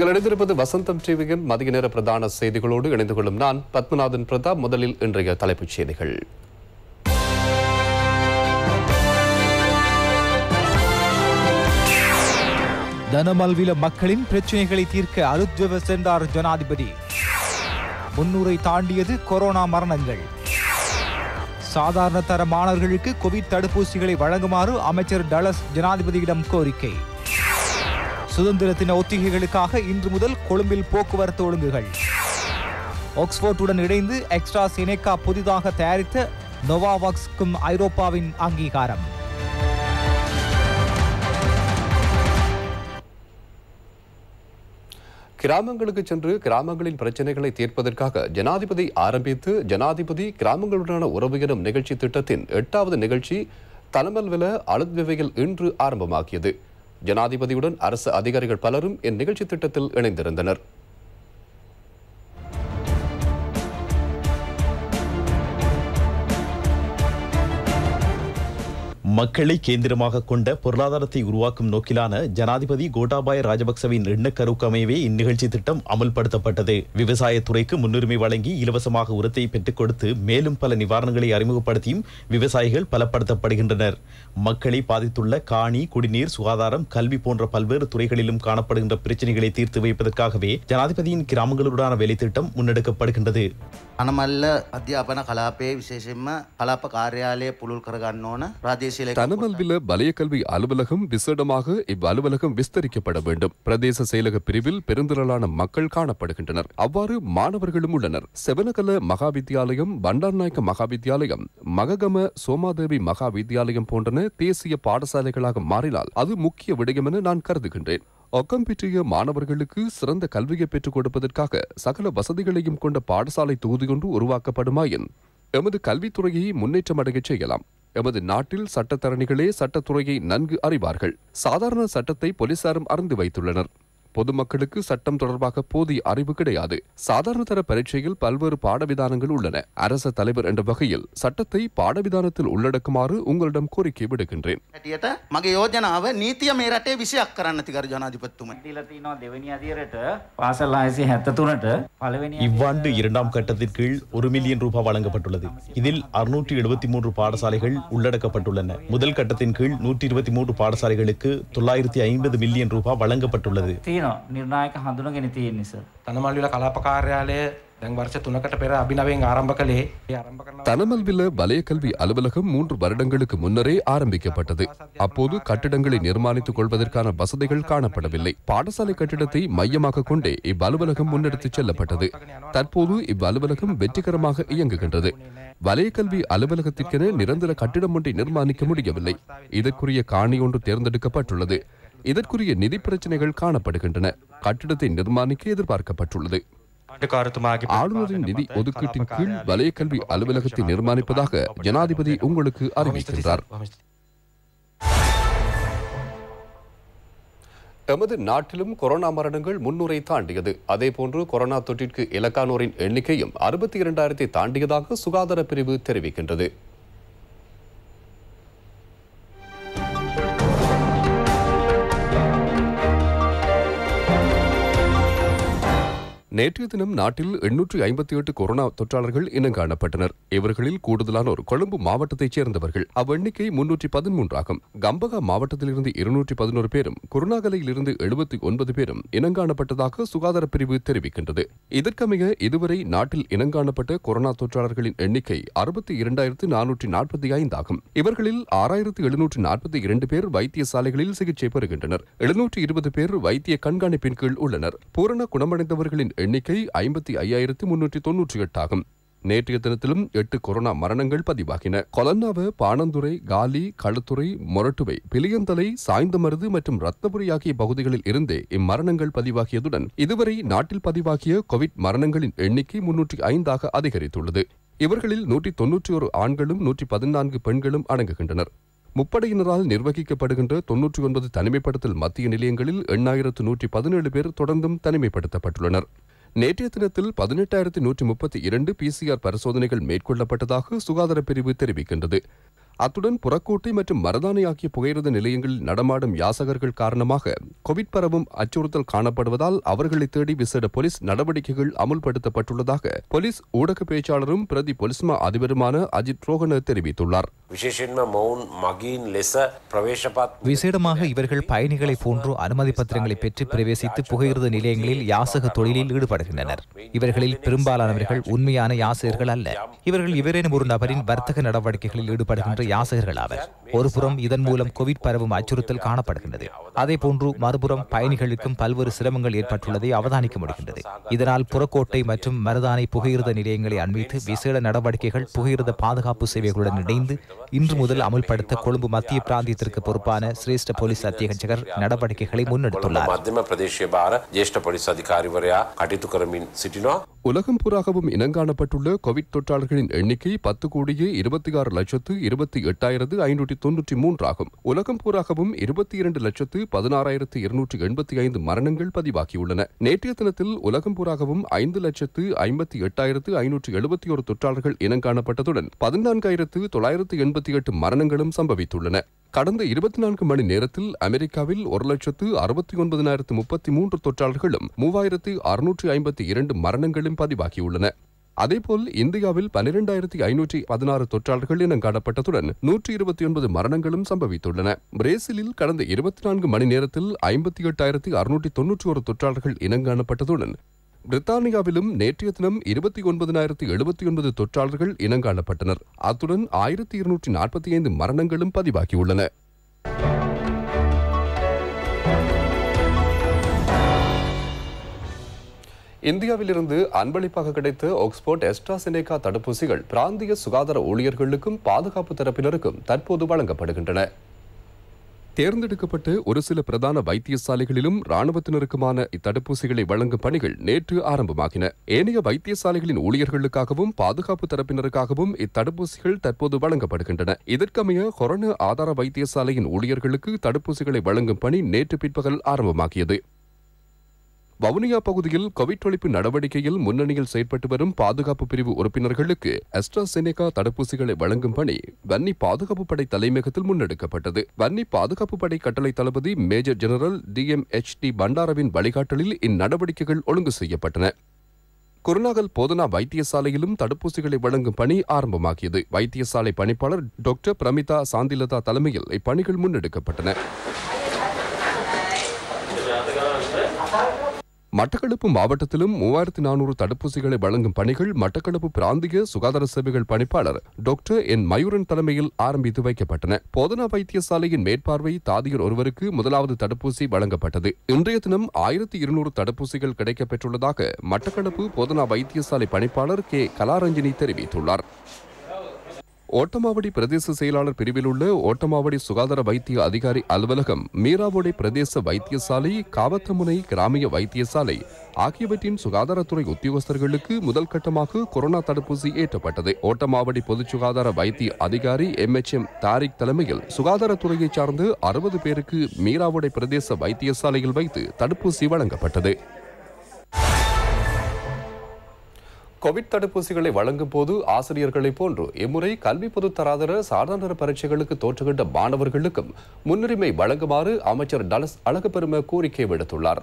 நீங்கள் இணைந்திருப்பது வசந்தம் டிவியின் மதிய நேர பிரதான செய்திகளோடு இணைந்து கொள்ளும் நான் பத்மநாதன் பிரதாப் முதலில் இன்றைய தலைப்புச் செய்திகள் தனமல்வில மக்களின் பிரச்சனைகளை தீர்க்க அருத்வ சென்றார் ஜனாதிபதி முன்னூரை தாண்டியது கொரோனா மரணங்கள் சாதாரண தர மாணவர்களுக்கு கோவிட் தடுப்பூசிகளை வழங்குமாறு அமைச்சர் டலஸ் ஜனாதிபதியிடம் கோரிக்கை சுதந்திர தின ஒத்திகைகளுக்காக இன்று முதல் கொழும்பில் போக்குவரத்து ஒழுங்குகள் ஆக்ஸ்போர்டுடன் இணைந்து எக்ஸ்ட்ரா சினேகா புதிதாக தயாரித்த நோவாவாக்ஸ்க்கும் ஐரோப்பாவின் அங்கீகாரம் கிராமங்களுக்கு சென்று கிராமங்களின் பிரச்சனைகளை தீர்ப்பதற்காக ஜனாதிபதி ஆரம்பித்து ஜனாதிபதி கிராமங்களுடனான உறவு எனும் நிகழ்ச்சி திட்டத்தின் எட்டாவது நிகழ்ச்சி வில அழுத்விவையில் இன்று ஆரம்பமாகியது ஜனாதிபதியுடன் அரசு அதிகாரிகள் பலரும் இந்நிகழ்ச்சி திட்டத்தில் இணைந்திருந்தனர் மக்களை கேந்திரமாக கொண்ட பொருளாதாரத்தை உருவாக்கும் நோக்கிலான ஜனாதிபதி கோட்டாபாய ராஜபக்சவின் அமையவே இந்நிகழ்ச்சி திட்டம் அமல்படுத்தப்பட்டது விவசாயத்துறைக்கு முன்னுரிமை வழங்கி இலவசமாக உரத்தை பெற்றுக் கொடுத்து மேலும் பல நிவாரணங்களை அறிமுகப்படுத்தியும் விவசாயிகள் பலப்படுத்தப்படுகின்றனர் மக்களை பாதித்துள்ள காணி குடிநீர் சுகாதாரம் கல்வி போன்ற பல்வேறு துறைகளிலும் காணப்படுகின்ற பிரச்சனைகளை தீர்த்து வைப்பதற்காகவே ஜனாதிபதியின் கிராமங்களுடனான திட்டம் முன்னெடுக்கப்படுகின்றது அனமல்ல அத்தியாபன கலாப்பே விசேஷமா கலாப்ப காரியாலய පුළුල් කරගන්න ඕන தனமல்வில வலய கல்வி அலுவலகம் விசேடமாக இவ்வலுவலகம் விஸ்தரிக்கப்பட வேண்டும் பிரதேச செயலக பிரிவில் பெருந்திரளான மக்கள் காணப்படுகின்றனர் அவ்வாறு மாணவர்களும் உள்ளனர் செவனகல மகாவித்யாலயம் பண்டார்நாயக்க மகாவித்யாலயம் மககம சோமாதேவி மகாவித்யாலயம் போன்றன தேசிய பாடசாலைகளாக மாறினால் அது முக்கிய விடயம் என நான் கருதுகின்றேன் அக்கம்பிற்றிய மாணவர்களுக்கு சிறந்த கல்வியை பெற்றுக் கொடுப்பதற்காக சகல வசதிகளையும் கொண்ட பாடசாலை தொகுதியொன்று உருவாக்கப்படுமாயின் எமது கல்வித்துறையை முன்னேற்றம் அடையச் செய்யலாம் எமது நாட்டில் சட்டத்தரணிகளே சட்டத்துறையை நன்கு அறிவார்கள் சாதாரண சட்டத்தை போலீசாரும் அறிந்து வைத்துள்ளனர் பொதுமக்களுக்கு சட்டம் தொடர்பாக போதிய அறிவு கிடையாது சாதாரண தர பரீட்சையில் பல்வேறு பாடவிதானங்கள் உள்ளன அரச தலைவர் என்ற வகையில் சட்டத்தை பாடவிதானத்தில் உள்ளடக்குமாறு உங்களிடம் கோரிக்கை விடுகின்றேன் இவ்வாண்டு இரண்டாம் கட்டத்தின் கீழ் ஒரு மில்லியன் ரூபாய் வழங்கப்பட்டுள்ளது இதில் அறுநூற்றி எழுபத்தி மூன்று பாடசாலைகள் உள்ளடக்கப்பட்டுள்ளன முதல் கட்டத்தின் கீழ் நூற்றி இருபத்தி மூன்று பாடசாலைகளுக்கு தொள்ளாயிரத்தி ஐம்பது மில்லியன் ரூபாய் வழங்கப்பட்டுள்ளது තියෙනවා නිර්ණායක හඳුනගෙන තියෙන නිසා. තනමල්විල කලාප කාර්යාලය දැන් வருஷ 3කට පෙර அபிநவයෙන් ஆரம்ப கலே தனமல்வில வலய கல்வி அலுவலகம் மூன்று வருடங்களுக்கு முன்னரே ஆரம்பிக்கப்பட்டது அப்போது கட்டிடங்களை நிர்மாணித்துக் கொள்வதற்கான வசதிகள் காணப்படவில்லை பாடசாலை கட்டிடத்தை மையமாக கொண்டே இவ்வலுவலகம் முன்னெடுத்துச் செல்லப்பட்டது தற்போது இவ்வலுவலகம் வெற்றிகரமாக இயங்குகின்றது வலய கல்வி அலுவலகத்திற்கென நிரந்தர கட்டிடம் ஒன்றை நிர்மாணிக்க முடியவில்லை இதற்குரிய காணி ஒன்று தேர்ந்தெடுக்கப்பட்டுள்ளது இதற்குரிய நிதி பிரச்சனைகள் காணப்படுகின்றன கட்டிடத்தை நிர்மாணிக்க எதிர்பார்க்கப்பட்டுள்ளது ஆளுநரின் நிதி ஒதுக்கீட்டின் கீழ் வலய கல்வி அலுவலகத்தை நிர்மாணிப்பதாக ஜனாதிபதி உங்களுக்கு அறிவிக்கின்றார் எமது நாட்டிலும் கொரோனா மரணங்கள் முன்னூரை தாண்டியது அதேபோன்று கொரோனா தொற்றிற்கு இலக்கானோரின் எண்ணிக்கையும் அறுபத்தி இரண்டாயிரத்தை தாண்டியதாக சுகாதார பிரிவு தெரிவிக்கின்றது நேற்றைய தினம் நாட்டில் எண்ணூற்றி ஐம்பத்தி எட்டு கொரோனா தொற்றாளர்கள் இனங்காணப்பட்டனர் இவர்களில் கூடுதலானோர் கொழும்பு மாவட்டத்தைச் சேர்ந்தவர்கள் அவ்வெண்ணிக்கை முன்னூற்றி பதிமூன்றாகும் கம்பகா மாவட்டத்திலிருந்து இருநூற்றி பதினோரு பேரும் குருணாகலையிலிருந்து எழுபத்தி ஒன்பது பேரும் இனங்காணப்பட்டதாக சுகாதார பிரிவு தெரிவிக்கின்றது இதற்கமைய இதுவரை நாட்டில் இனங்காணப்பட்ட கொரோனா தொற்றாளர்களின் எண்ணிக்கை அறுபத்தி இரண்டாயிரத்து நானூற்றி நாற்பத்தி ஐந்தாகும் இவர்களில் ஆறாயிரத்து எழுநூற்று நாற்பத்தி இரண்டு பேர் வைத்தியசாலைகளில் சிகிச்சை பெறுகின்றனர் எழுநூற்று இருபது பேர் வைத்திய கண்காணிப்பின் கீழ் உள்ளனர் பூரண குணமடைந்தவர்களின் எண்ணிக்கை ஐம்பத்தி ஐயாயிரத்தி முன்னூற்றி தொன்னூற்றி எட்டாகும் நேற்றைய தினத்திலும் எட்டு கொரோனா மரணங்கள் பதிவாகின கொலன்னாவு பாணந்துறை காலி களுத்துறை மொரட்டுவை பிலியந்தலை சாய்ந்தமருது மற்றும் ரத்தபுரி ஆகிய பகுதிகளில் இருந்தே இம்மரணங்கள் பதிவாகியதுடன் இதுவரை நாட்டில் பதிவாகிய கோவிட் மரணங்களின் எண்ணிக்கை முன்னூற்றி ஐந்தாக அதிகரித்துள்ளது இவர்களில் நூற்றி தொன்னூற்றி ஒரு ஆண்களும் நூற்றி பதினான்கு பெண்களும் அடங்குகின்றனர் முப்படையினரால் நிர்வகிக்கப்படுகின்ற தொன்னூற்றி ஒன்பது தனிமைப்படுத்தல் மத்திய நிலையங்களில் எண்ணாயிரத்து நூற்றி பதினேழு பேர் தொடர்ந்தும் தனிமைப்படுத்தப்பட்டுள்ளனர் நேற்றைய தினத்தில் பதினெட்டாயிரத்தி நூற்றி முப்பத்தி இரண்டு பிசிஆர் பரிசோதனைகள் மேற்கொள்ளப்பட்டதாக சுகாதார பிரிவு தெரிவிக்கின்றது அத்துடன் புறக்கோட்டை மற்றும் மரதானை ஆகிய புகையிரத நிலையங்களில் நடமாடும் யாசகர்கள் காரணமாக கோவிட் பரவும் அச்சுறுத்தல் காணப்படுவதால் அவர்களை தேடி விசேட போலீஸ் நடவடிக்கைகள் அமுல்படுத்தப்பட்டுள்ளதாக போலீஸ் ஊடக பேச்சாளரும் பிரதி பொலிஸ்மா அதிபருமான அஜித் ரோகன தெரிவித்துள்ளார் விசேடமாக இவர்கள் பயணிகளை போன்று அனுமதி பத்திரங்களை பெற்று பிரவேசித்து புகையிரத நிலையங்களில் யாசக தொழிலில் ஈடுபடுகின்றனர் இவர்களில் பெரும்பாலானவர்கள் உண்மையான யாசகர்கள் அல்ல இவர்கள் இவரேனும் ஒரு நபரின் வர்த்தக நடவடிக்கைகளில் ஈடுபடுகின்ற யாசகர்கள் ஆவர் ஒருபுறம் இதன் மூலம் கோவிட் பரவும் அச்சுறுத்தல் காணப்படுகின்றது அதே போன்று மறுபுறம் பயணிகளுக்கும் பல்வேறு சிரமங்கள் ஏற்பட்டுள்ளதை அவதானிக்க முடிகின்றது இதனால் புறக்கோட்டை மற்றும் மருதானை புகையிரத நிலையங்களை அண்மித்து விசேட நடவடிக்கைகள் புகையிரத பாதுகாப்பு சேவைகளுடன் இணைந்து இன்று முதல் அமல்படுத்த கொழும்பு மத்திய பிராந்தியத்திற்கு பொறுப்பான சிரேஷ்ட போலீஸ் அத்தியட்சகர் நடவடிக்கைகளை முன்னெடுத்துள்ளார் உலகம் பூராகவும் இனங்காணப்பட்டுள்ள கோவிட் தொற்றாளர்களின் எண்ணிக்கை பத்து கோடியே இருபத்தி ஆறு லட்சத்து இருபத்தி எட்டாயிரத்து ஐநூற்றி தொன்னூற்றி மூன்றாகும் உலகம் பூராகவும் இருபத்தி இரண்டு லட்சத்து பதினாறாயிரத்து இருநூற்றி எண்பத்தி ஐந்து மரணங்கள் பதிவாகியுள்ளன நேற்றைய தினத்தில் உலகம் பூராகவும் ஐந்து லட்சத்து ஐம்பத்தி எட்டாயிரத்து ஐநூற்றி எழுபத்தி ஒரு தொற்றாளர்கள் இனங்காணப்பட்டதுடன் பதினான்காயிரத்து தொள்ளாயிரத்து எண்பத்தி எட்டு மரணங்களும் சம்பவித்துள்ளன கடந்த இருபத்தி நான்கு மணி நேரத்தில் அமெரிக்காவில் ஒரு லட்சத்து அறுபத்தி ஒன்பதாயிரத்து முப்பத்தி மூன்று தொற்றாளர்களும் மூவாயிரத்து அறுநூற்றி ஐம்பத்தி இரண்டு மரணங்களும் பதிவாகியுள்ளன அதேபோல் இந்தியாவில் பனிரெண்டாயிரத்தி ஐநூற்றி பதினாறு தொற்றாளர்கள் இனம் காணப்பட்டதுடன் நூற்றி இருபத்தி ஒன்பது மரணங்களும் சம்பவித்துள்ளன பிரேசிலில் கடந்த இருபத்தி நான்கு மணி நேரத்தில் ஐம்பத்தி எட்டாயிரத்தி அறுநூற்றி தொன்னூற்றி ஒரு தொற்றாளர்கள் இனம் காணப்பட்டதுடன் பிரித்தானியாவிலும் நேற்றைய தினம் இருபத்தி ஒன்பதினாயிரத்தி எழுபத்தி ஒன்பது தொற்றாளர்கள் இனங்காணப்பட்டனர் அத்துடன் ஆயிரத்தி இருநூற்றி நாற்பத்தி ஐந்து மரணங்களும் பதிவாகியுள்ளன இந்தியாவிலிருந்து அன்பளிப்பாக கிடைத்த ஆக்ஸ்போர்ட் எஸ்ட்ராசெனேகா தடுப்பூசிகள் பிராந்திய சுகாதார ஊழியர்களுக்கும் பாதுகாப்பு தரப்பினருக்கும் தற்போது வழங்கப்படுகின்றன தேர்ந்தெடுக்கப்பட்ட ஒரு சில பிரதான வைத்தியசாலைகளிலும் ராணுவத்தினருக்குமான இத்தடுப்பூசிகளை வழங்கும் பணிகள் நேற்று ஆரம்பமாகின ஏனைய வைத்தியசாலைகளின் ஊழியர்களுக்காகவும் பாதுகாப்பு தரப்பினருக்காகவும் இத்தடுப்பூசிகள் தற்போது வழங்கப்படுகின்றன இதற்கமைய கொரோனா ஆதார வைத்தியசாலையின் ஊழியர்களுக்கு தடுப்பூசிகளை வழங்கும் பணி நேற்று பிற்பகல் ஆரம்பமாகியது வவுனியா பகுதியில் கோவிட் ஒழிப்பு நடவடிக்கையில் முன்னணியில் செயற்பட்டு வரும் பாதுகாப்பு பிரிவு உறுப்பினர்களுக்கு அஸ்ட்ராசெனேகா தடுப்பூசிகளை வழங்கும் பணி வன்னி பாதுகாப்பு படை தலைமையகத்தில் முன்னெடுக்கப்பட்டது வன்னி பாதுகாப்பு படை கட்டளை தளபதி major general D M H D பண்டாரவின் வழிகாட்டலில் இந்நடவடிக்கைகள் ஒழுங்கு செய்யப்பட்டன குருநாகல் போதனா வைத்தியசாலையிலும் தடுப்பூசிகளை வழங்கும் பணி ஆரம்பமாகியது வைத்தியசாலை பணிப்பாளர் டாக்டர் பிரமிதா சாந்திலதா தலைமையில் இப்பணிகள் முன்னெடுக்கப்பட்டன மட்டக்களப்பு மாவட்டத்திலும் மூவாயிரத்தி நானூறு தடுப்பூசிகளை வழங்கும் பணிகள் மட்டக்களப்பு பிராந்திய சுகாதார சேவைகள் பணிப்பாளர் டாக்டர் என் மயூரன் தலைமையில் ஆரம்பித்து வைக்கப்பட்டன போதனா வைத்தியசாலையின் மேற்பார்வை தாதியர் ஒருவருக்கு முதலாவது தடுப்பூசி வழங்கப்பட்டது இன்றைய தினம் ஆயிரத்தி இருநூறு தடுப்பூசிகள் கிடைக்கப்பெற்றுள்ளதாக மட்டக்களப்பு போதனா வைத்தியசாலை பணிப்பாளர் கே கலாரஞ்சினி தெரிவித்துள்ளார் ஓட்டமாவடி பிரதேச செயலாளர் பிரிவில் உள்ள ஓட்டமாவடி சுகாதார வைத்திய அதிகாரி அலுவலகம் மீராவோடை பிரதேச வைத்தியசாலை காவத்தமுனை கிராமிய வைத்தியசாலை ஆகியவற்றின் சுகாதாரத்துறை உத்தியோகஸ்தர்களுக்கு முதல் கட்டமாக கொரோனா தடுப்பூசி ஏற்றப்பட்டது ஓட்டமாவடி பொது சுகாதார வைத்திய அதிகாரி எம் எச் எம் தாரிக் தலைமையில் சுகாதாரத்துறையைச் சார்ந்து அறுபது பேருக்கு மீராவோடை பிரதேச வைத்தியசாலையில் வைத்து தடுப்பூசி வழங்கப்பட்டது கோவிட் தடுப்பூசிகளை வழங்கும் போது ஆசிரியர்களைப் போன்று இம்முறை கல்வி பொது தராதர சாதாரண பரீட்சைகளுக்கு தோற்றுகின்ற மாணவர்களுக்கும் முன்னுரிமை வழங்குமாறு அமைச்சர் டலஸ் அழகுபெரும கோரிக்கை விடுத்துள்ளார்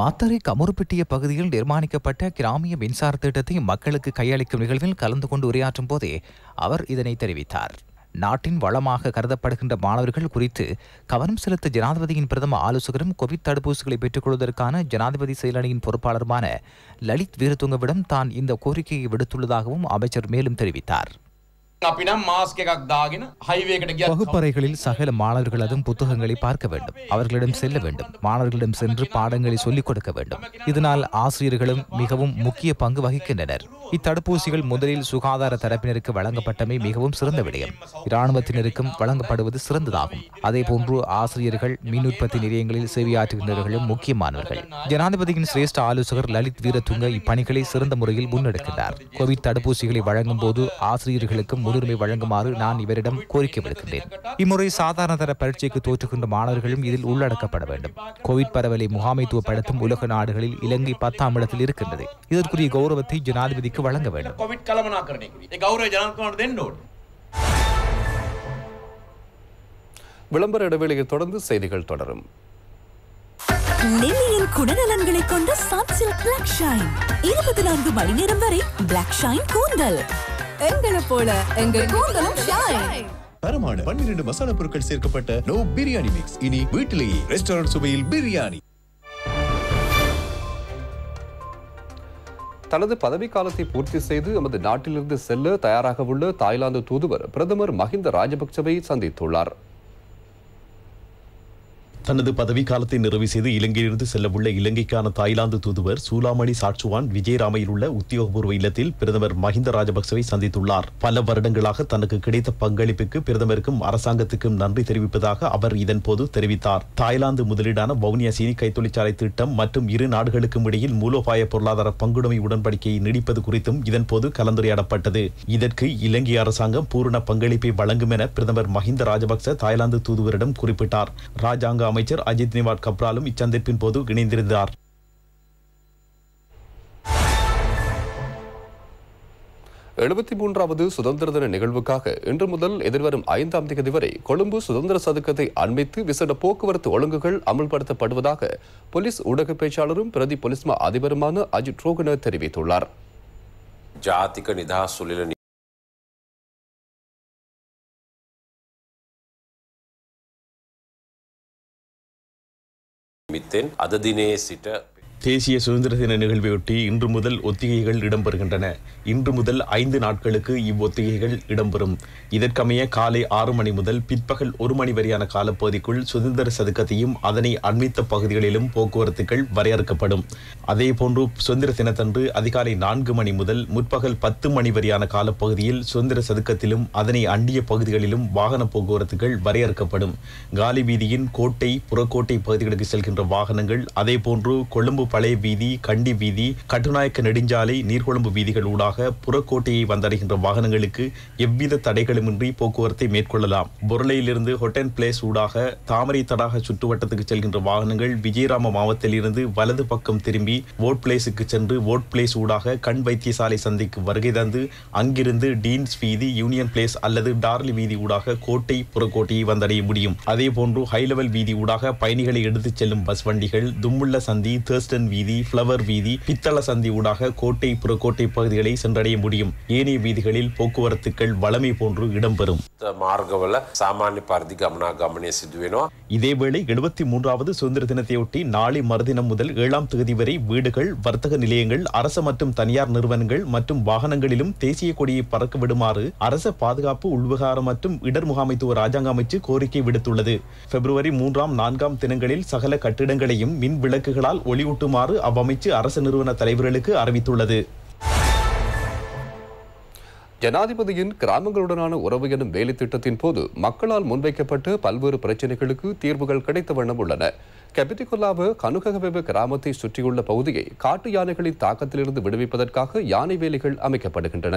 மாத்தரை கமுறுப்பிட்டிய பகுதியில் நிர்மாணிக்கப்பட்ட கிராமிய மின்சார திட்டத்தை மக்களுக்கு கையளிக்கும் நிகழ்வில் கலந்து கொண்டு உரையாற்றும் போதே அவர் இதனை தெரிவித்தார் நாட்டின் வளமாக கருதப்படுகின்ற மாணவர்கள் குறித்து கவனம் செலுத்த ஜனாதிபதியின் பிரதம ஆலோசகரும் கோவிட் தடுப்பூசிகளை பெற்றுக்கொள்வதற்கான ஜனாதிபதி செயலணியின் பொறுப்பாளருமான லலித் வீரதுங்கவிடம் தான் இந்த கோரிக்கையை விடுத்துள்ளதாகவும் அமைச்சர் மேலும் தெரிவித்தார் வகுப்பறைகளில் சகல மாணவர்கள் புத்தகங்களை பார்க்க வேண்டும் அவர்களிடம் செல்ல வேண்டும் மாணவர்களிடம் சென்று பாடங்களை சொல்லிக் கொடுக்க வேண்டும் இதனால் ஆசிரியர்களும் மிகவும் முக்கிய பங்கு வகிக்கின்றனர் இத்தடுப்பூசிகள் முதலில் சுகாதார தரப்பினருக்கு வழங்கப்பட்டமை மிகவும் சிறந்த விடயம் இராணுவத்தினருக்கும் வழங்கப்படுவது சிறந்ததாகும் அதே போன்று ஆசிரியர்கள் மின் உற்பத்தி நிலையங்களில் சேவையாற்றுகின்றவர்களும் முக்கியமானவர்கள் ஜனாதிபதியின் சிரேஷ்ட ஆலோசகர் லலித் வீரதுங்க இப்பணிகளை சிறந்த முறையில் முன்னெடுக்கின்றார் கோவிட் தடுப்பூசிகளை வழங்கும் போது ஆசிரியர்களுக்கும் முன்னுரிமை வழங்குமாறு நான் இவரிடம் கோரிக்கை விடுக்கின்றேன் இம்முறை சாதாரண தர பரீட்சைக்கு தோற்றுகின்ற மாணவர்களும் இதில் உள்ளடக்கப்பட வேண்டும் கோவிட் பரவலை முகாமைத்துவப்படுத்தும் உலக நாடுகளில் இலங்கை பத்தாம் இடத்தில் இருக்கின்றது இதற்குரிய கௌரவத்தை ஜனாதிபதிக்கு வழங்க வேண்டும் விளம்பர இடைவெளியை தொடர்ந்து செய்திகள் தொடரும் நெல்லியின் குடநலன்களை கொண்ட சாப்சில் பிளாக் ஷைன் இருபத்தி நான்கு மணி நேரம் வரை பிளாக் ஷைன் கூந்தல் எங்களை போல எங்க கூந்தலும் தரமான பன்னிரண்டு மசாலா பொருட்கள் சேர்க்கப்பட்ட நோ பிரியாணி மிக்ஸ் இனி வீட்டிலேயே ரெஸ்டாரண்ட் சுவையில் பிரியாணி தனது பதவி காலத்தை பூர்த்தி செய்து நமது நாட்டிலிருந்து செல்ல தயாராக உள்ள தாய்லாந்து தூதுவர் பிரதமர் மஹிந்த ராஜபக்சவை சந்தித்துள்ளார் தனது காலத்தை நிறைவு செய்து இலங்கையிலிருந்து செல்லவுள்ள இலங்கைக்கான தாய்லாந்து தூதுவர் சூலாமணி சாட்சுவான் விஜயராமையில் உள்ள உத்தியோகபூர்வ இல்லத்தில் பிரதமர் மஹிந்த ராஜபக்சவை சந்தித்துள்ளார் பல வருடங்களாக தனக்கு கிடைத்த பங்களிப்புக்கு பிரதமருக்கும் அரசாங்கத்துக்கும் நன்றி தெரிவிப்பதாக அவர் இதன்போது தெரிவித்தார் தாய்லாந்து முதலீடான வவுனியா சீனி கைத்தொழிற்சாலை திட்டம் மற்றும் இரு நாடுகளுக்கும் இடையில் மூலோபாய பொருளாதார பங்குடைமை உடன்படிக்கையை நீடிப்பது குறித்தும் இதன்போது கலந்துரையாடப்பட்டது இதற்கு இலங்கை அரசாங்கம் பூரண பங்களிப்பை வழங்கும் என பிரதமர் மஹிந்த ராஜபக்ச தாய்லாந்து தூதுவரிடம் குறிப்பிட்டார் ராஜாங்க அமைச்சர் அஜித் நிவாட் கப்ராலும் இச்சந்திப்பின் போது இணைந்திருந்தார் எழுபத்தி மூன்றாவது சுதந்திர தின நிகழ்வுக்காக இன்று முதல் எதிர்வரும் ஐந்தாம் தேதி வரை கொழும்பு சுதந்திர சதுக்கத்தை அண்மித்து விசேட போக்குவரத்து ஒழுங்குகள் அமல்படுத்தப்படுவதாக போலீஸ் ஊடக பேச்சாளரும் பிரதி போலீஸ் அதிபருமான அஜித் ரோகனர் தெரிவித்துள்ளார் ජාතික නිදහස් සුලිල අලුතෙන් අද දිනේ සිට தேசிய சுதந்திர தின நிகழ்வையொட்டி இன்று முதல் ஒத்திகைகள் இடம்பெறுகின்றன இன்று முதல் ஐந்து நாட்களுக்கு இவ்வொத்திகைகள் இடம்பெறும் இதற்கமைய காலை ஆறு மணி முதல் பிற்பகல் ஒரு மணி வரையான காலப்பகுதிக்குள் சுதந்திர சதுக்கத்தையும் அதனை அண்மித்த பகுதிகளிலும் போக்குவரத்துகள் வரையறுக்கப்படும் அதேபோன்று சுதந்திர தினத்தன்று அதிகாலை நான்கு மணி முதல் முற்பகல் பத்து மணி வரையான காலப்பகுதியில் சுதந்திர சதுக்கத்திலும் அதனை அண்டிய பகுதிகளிலும் வாகன போக்குவரத்துகள் வரையறுக்கப்படும் காலி வீதியின் கோட்டை புறக்கோட்டை பகுதிகளுக்கு செல்கின்ற வாகனங்கள் அதேபோன்று கொழும்பு பழைய வீதி கண்டி வீதி கட்டுநாயக்க நெடுஞ்சாலை நீர்கொழும்பு வீதிகள் ஊடாக புறக்கோட்டையை வந்தடைகின்ற வாகனங்களுக்கு எவ்வித தடைகளுமின்றி போக்குவரத்தை மேற்கொள்ளலாம் பொருளையிலிருந்து ஹொட்டன் பிளேஸ் ஊடாக தாமரை தடாக சுற்றுவட்டத்துக்கு செல்கின்ற வாகனங்கள் விஜயராம மாவட்டத்தில் இருந்து வலது பக்கம் திரும்பி ஓட் பிளேஸுக்கு சென்று ஓட் பிளேஸ் ஊடாக கண் வைத்தியசாலை சந்திக்கு வருகை தந்து அங்கிருந்து டீன்ஸ் வீதி யூனியன் பிளேஸ் அல்லது டார்லி வீதி ஊடாக கோட்டை புறக்கோட்டையை வந்தடைய முடியும் அதே போன்று ஹை லெவல் வீதி ஊடாக பயணிகளை எடுத்துச் செல்லும் பஸ் வண்டிகள் தும்முள்ள சந்தி தேர்ஸ்டன் கந்தன் வீதி பிளவர் வீதி பித்தள சந்தி ஊடாக கோட்டை புறக்கோட்டை பகுதிகளை சென்றடைய முடியும் ஏனைய வீதிகளில் போக்குவரத்துக்கள் வளமை போன்று இடம்பெறும் இதேவேளை எழுபத்தி மூன்றாவது சுதந்திர தினத்தையொட்டி நாளை மறுதினம் முதல் ஏழாம் தொகுதி வரை வீடுகள் வர்த்தக நிலையங்கள் அரசு மற்றும் தனியார் நிறுவனங்கள் மற்றும் வாகனங்களிலும் தேசிய கொடியை பறக்க விடுமாறு அரச பாதுகாப்பு உள்விகாரம் மற்றும் இடர் முகாமைத்துவ ராஜாங்க அமைச்சு கோரிக்கை விடுத்துள்ளது பிப்ரவரி மூன்றாம் நான்காம் தினங்களில் சகல கட்டிடங்களையும் மின் விளக்குகளால் ஒளியூட்டும் வருமாறு அவ்வமைச்சு அரசு நிறுவன தலைவர்களுக்கு அறிவித்துள்ளது ஜனாதிபதியின் கிராமங்களுடனான உறவு எனும் வேலை திட்டத்தின் போது மக்களால் முன்வைக்கப்பட்டு பல்வேறு பிரச்சினைகளுக்கு தீர்வுகள் கிடைத்த வண்ணம் உள்ளன கெபிட்டிகொல்லாவு கனுககவெபு கிராமத்தை சுற்றியுள்ள பகுதியை காட்டு யானைகளின் தாக்கத்திலிருந்து விடுவிப்பதற்காக யானை வேலிகள் அமைக்கப்படுகின்றன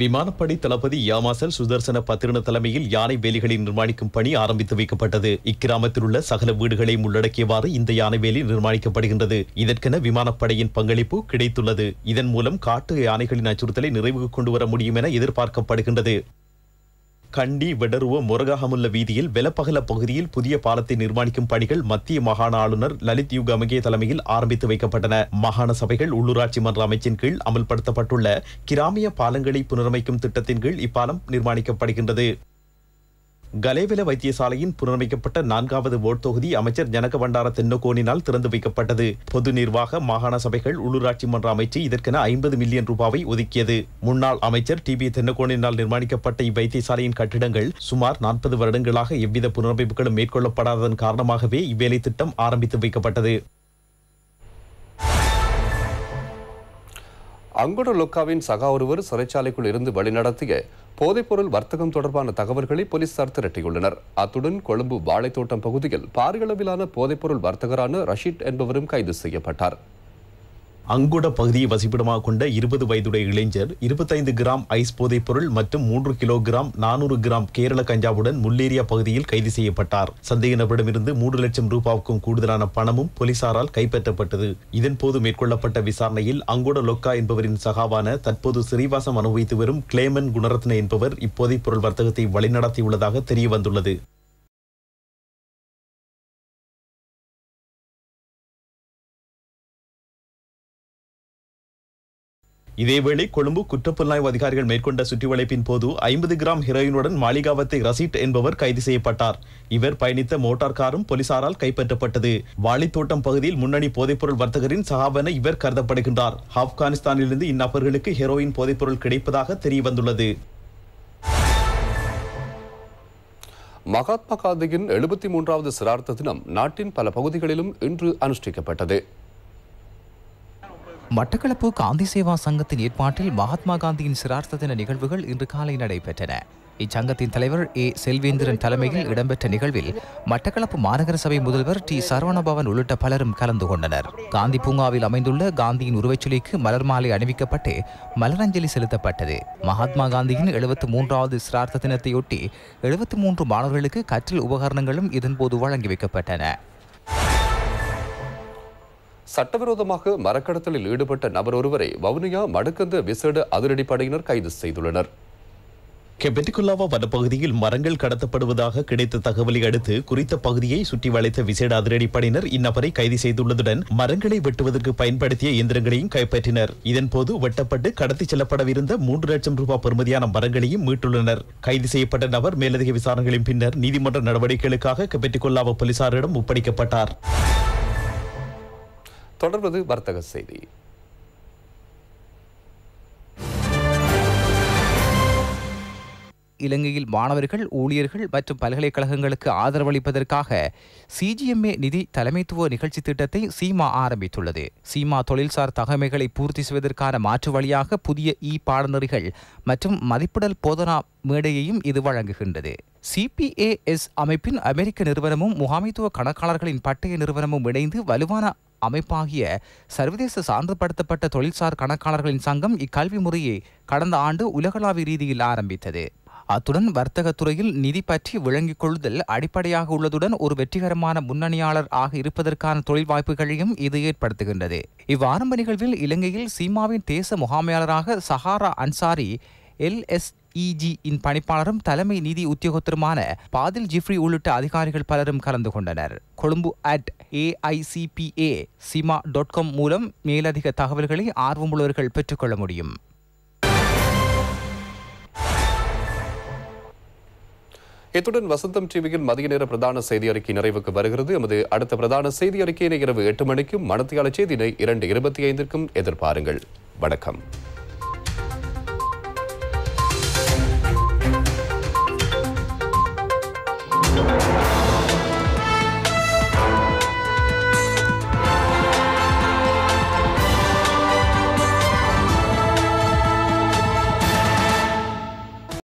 விமானப்படை தளபதி யாமாசல் சுதர்சன பத்திரன தலைமையில் யானை வேலிகளை நிர்மாணிக்கும் பணி ஆரம்பித்து வைக்கப்பட்டது இக்கிராமத்தில் உள்ள சகல வீடுகளையும் உள்ளடக்கியவாறு இந்த யானை வேலி நிர்மாணிக்கப்படுகின்றது இதற்கென விமானப்படையின் பங்களிப்பு கிடைத்துள்ளது இதன் மூலம் காட்டு யானைகளின் அச்சுறுத்தலை நிறைவுக்கு கொண்டு வர முடியும் என எதிர்பார்க்கப்படுகின்றது கண்டி வெடருவ முருகாகமுல்ல வீதியில் வெலப்பகல பகுதியில் புதிய பாலத்தை நிர்மாணிக்கும் பணிகள் மத்திய மாகாண ஆளுநர் லலித் யுக தலைமையில் ஆரம்பித்து வைக்கப்பட்டன மாகாண சபைகள் உள்ளூராட்சி மன்ற அமைச்சின் கீழ் அமல்படுத்தப்பட்டுள்ள கிராமிய பாலங்களை புனரமைக்கும் திட்டத்தின் கீழ் இப்பாலம் நிர்மாணிக்கப்படுகின்றது கலைவில வைத்தியசாலையின் புனரமைக்கப்பட்ட நான்காவது ஓட் தொகுதி அமைச்சர் ஜனக பண்டார தென்னகோனினால் திறந்து வைக்கப்பட்டது பொது நிர்வாக மாகாண சபைகள் உள்ளூராட்சி மன்ற அமைச்சு இதற்கென ஐம்பது மில்லியன் ரூபாவை ஒதுக்கியது முன்னாள் அமைச்சர் டி பி தென்னகோனினால் நிர்மாணிக்கப்பட்ட இவ்வைத்தியசாலையின் கட்டிடங்கள் சுமார் நாற்பது வருடங்களாக எவ்வித புனரமைப்புகளும் மேற்கொள்ளப்படாததன் காரணமாகவே இவ்வேலை திட்டம் ஆரம்பித்து வைக்கப்பட்டது அங்கொட லொக்காவின் சகா ஒருவர் சிறைச்சாலைக்குள் இருந்து வழிநடத்திய போதைப்பொருள் வர்த்தகம் தொடர்பான தகவல்களை போலீசார் திரட்டியுள்ளனர் அத்துடன் கொழும்பு வாழைத்தோட்டம் பகுதியில் பாரியளவிலான போதைப்பொருள் வர்த்தகரான ரஷீத் என்பவரும் கைது செய்யப்பட்டார் அங்குட பகுதியை வசிப்பிடமாக கொண்ட இருபது வயதுடைய இளைஞர் இருபத்தைந்து கிராம் ஐஸ் போதைப் பொருள் மற்றும் மூன்று கிலோ கிராம் நானூறு கிராம் கேரள கஞ்சாவுடன் முள்ளேரியா பகுதியில் கைது செய்யப்பட்டார் சந்தேக நபரிடமிருந்து மூன்று லட்சம் ரூபாவுக்கும் கூடுதலான பணமும் போலீசாரால் கைப்பற்றப்பட்டது இதன்போது மேற்கொள்ளப்பட்ட விசாரணையில் அங்குட லொக்கா என்பவரின் சகாவான தற்போது சிறைவாசம் அனுபவித்து வரும் கிளேமன் குணரத்ன என்பவர் இப்போதைப் பொருள் வர்த்தகத்தை வழிநடத்தியுள்ளதாக தெரியவந்துள்ளது இதேவேளை கொழும்பு குற்றப்புலனாய்வு அதிகாரிகள் மேற்கொண்ட சுற்றிவளைப்பின் போது ஐம்பது கிராம் ஹெரோயினுடன் மாளிகாவத்தை ரசீட் என்பவர் கைது செய்யப்பட்டார் இவர் பயணித்த மோட்டார் காரும் போலீசாரால் கைப்பற்றப்பட்டது வாலித்தோட்டம் பகுதியில் முன்னணி போதைப்பொருள் வர்த்தகரின் சகாவென இவர் கருதப்படுகின்றார் ஆப்கானிஸ்தானிலிருந்து இந்நபர்களுக்கு ஹெரோயின் போதைப்பொருள் கிடைப்பதாக தெரியவந்துள்ளது மகாத்மா காந்தியின் எழுபத்தி மூன்றாவது சிரார்த்த தினம் நாட்டின் பல பகுதிகளிலும் இன்று அனுஷ்டிக்கப்பட்டது மட்டக்களப்பு காந்தி சேவா சங்கத்தின் ஏற்பாட்டில் மகாத்மா காந்தியின் சிரார்த்த தின நிகழ்வுகள் இன்று காலை நடைபெற்றன இச்சங்கத்தின் தலைவர் ஏ செல்வேந்திரன் தலைமையில் இடம்பெற்ற நிகழ்வில் மட்டக்களப்பு மாநகர சபை முதல்வர் டி சரவணபவன் உள்ளிட்ட பலரும் கலந்து கொண்டனர் காந்தி பூங்காவில் அமைந்துள்ள காந்தியின் உருவச்சிலைக்கு மலர் மாலை அணிவிக்கப்பட்டு மலரஞ்சலி செலுத்தப்பட்டது மகாத்மா காந்தியின் எழுபத்து மூன்றாவது சிரார்த்த தினத்தையொட்டி எழுபத்து மூன்று மாணவர்களுக்கு கற்றல் உபகரணங்களும் இதன்போது வழங்கி வைக்கப்பட்டன சட்டவிரோதமாக மரக்கடத்தலில் ஈடுபட்ட நபர் ஒருவரை வவுனியா மடுக்கந்த விசேட அதிரடிப்படையினர் கைது செய்துள்ளனர் கெபெட்டிகுல்லாவா வனப்பகுதியில் மரங்கள் கடத்தப்படுவதாக கிடைத்த தகவலை அடுத்து குறித்த பகுதியை சுற்றி வளைத்த விசேட அதிரடிப்படையினர் இந்நபரை கைது செய்துள்ளதுடன் மரங்களை வெட்டுவதற்கு பயன்படுத்திய இயந்திரங்களையும் கைப்பற்றினர் இதன்போது வெட்டப்பட்டு கடத்திச் செல்லப்படவிருந்த மூன்று லட்சம் ரூபாய் பெறுமதியான மரங்களையும் மீட்டுள்ளனர் கைது செய்யப்பட்ட நபர் மேலதிக விசாரணைகளின் பின்னர் நீதிமன்ற நடவடிக்கைகளுக்காக கெபெட்டிகுல்லாவா போலீசாரிடம் ஒப்படைக்கப்பட்டார் தொடர்வது வர்த்தக செய்தி இலங்கையில் மாணவர்கள் ஊழியர்கள் மற்றும் பல்கலைக்கழகங்களுக்கு ஆதரவளிப்பதற்காக சிஜிஎம்ஏ நிதி தலைமைத்துவ நிகழ்ச்சி திட்டத்தை சீமா ஆரம்பித்துள்ளது சீமா தொழில்சார் தகமைகளை பூர்த்தி செய்வதற்கான மாற்று வழியாக புதிய இ பாடநெறிகள் மற்றும் மதிப்பிடல் போதனா மேடையையும் இது வழங்குகின்றது சிபிஏஎஸ் அமைப்பின் அமெரிக்க நிறுவனமும் முகாமைத்துவ கணக்காளர்களின் பட்டய நிறுவனமும் இணைந்து வலுவான அமைப்பாகிய சர்வதேச சான்றுபடுத்தப்பட்ட தொழில்சார் கணக்காளர்களின் சங்கம் இக்கல்வி முறையை கடந்த ஆண்டு உலகளாவிய ரீதியில் ஆரம்பித்தது அத்துடன் வர்த்தக துறையில் நிதி பற்றி விளங்கிக் கொள்ளுதல் அடிப்படையாக உள்ளதுடன் ஒரு வெற்றிகரமான முன்னணியாளர் ஆக இருப்பதற்கான தொழில் வாய்ப்புகளையும் இது ஏற்படுத்துகின்றது இவ்வாரம்ப நிகழ்வில் இலங்கையில் சீமாவின் தேச முகாமையாளராக சஹாரா அன்சாரி எல்எஸ்இஜியின் பணிப்பாளரும் தலைமை நிதி உத்தியோகத்தருமான பாதில் ஜிஃப்ரி உள்ளிட்ட அதிகாரிகள் பலரும் கலந்து கொண்டனர் Colombo at AICPA CIMA dot com மூலம் மேலதிக தகவல்களை ஆர்வமுள்ளவர்கள் பெற்றுக்கொள்ள முடியும் இத்துடன் வசந்தம் டிவியின் மதிய நேர பிரதான செய்தி அறிக்கை நிறைவுக்கு வருகிறது எமது அடுத்த பிரதான செய்தி அறிக்கையினை இரவு எட்டு மணிக்கும் மனத்தியால செய்தினை இரண்டு இருபத்தி ஐந்திற்கும் எதிர்பாருங்கள் வணக்கம்